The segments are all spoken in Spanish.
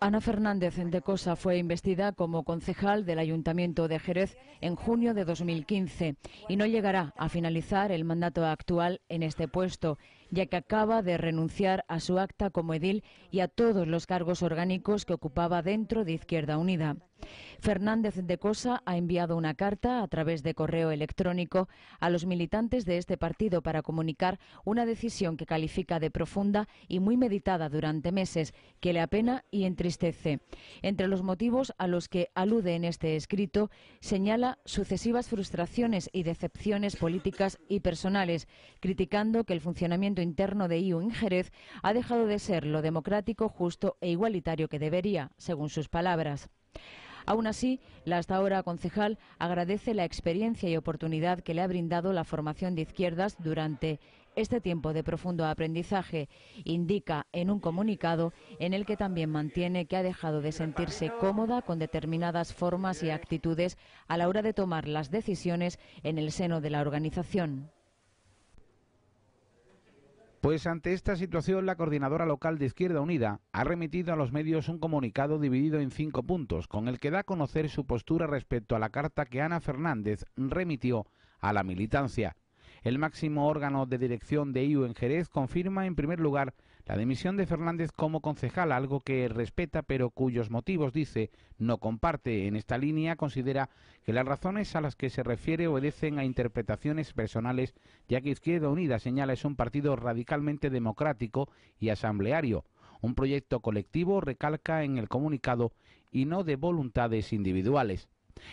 Ana Fernández Cosa fue investida como concejal del Ayuntamiento de Jerez en junio de 2015 y no llegará a finalizar el mandato actual en este puesto ya que acaba de renunciar a su acta como edil y a todos los cargos orgánicos que ocupaba dentro de Izquierda Unida. Fernández de Cosa ha enviado una carta a través de correo electrónico a los militantes de este partido para comunicar una decisión que califica de profunda y muy meditada durante meses, que le apena y entristece. Entre los motivos a los que alude en este escrito, señala sucesivas frustraciones y decepciones políticas y personales, criticando que el funcionamiento interno de IU en Jerez ha dejado de ser lo democrático, justo e igualitario que debería, según sus palabras. Aún así, la hasta ahora concejal agradece la experiencia y oportunidad que le ha brindado la formación de izquierdas durante este tiempo de profundo aprendizaje, indica en un comunicado en el que también mantiene que ha dejado de sentirse cómoda con determinadas formas y actitudes a la hora de tomar las decisiones en el seno de la organización. Pues ante esta situación, la coordinadora local de Izquierda Unida ha remitido a los medios un comunicado dividido en cinco puntos, con el que da a conocer su postura respecto a la carta que Ana Fernández remitió a la militancia. El máximo órgano de dirección de IU en Jerez confirma, en primer lugar, la dimisión de Fernández como concejal, algo que respeta pero cuyos motivos, dice, no comparte. En esta línea considera que las razones a las que se refiere obedecen a interpretaciones personales, ya que Izquierda Unida señala es un partido radicalmente democrático y asambleario. Un proyecto colectivo recalca en el comunicado y no de voluntades individuales.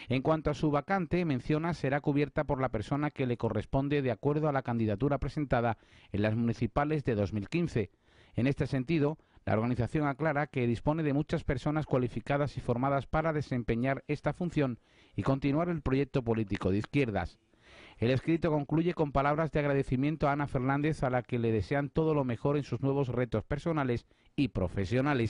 En cuanto a su vacante, menciona será cubierta por la persona que le corresponde de acuerdo a la candidatura presentada en las municipales de 2015. En este sentido, la organización aclara que dispone de muchas personas cualificadas y formadas para desempeñar esta función y continuar el proyecto político de izquierdas. El escrito concluye con palabras de agradecimiento a Ana Fernández, a la que le desean todo lo mejor en sus nuevos retos personales y profesionales.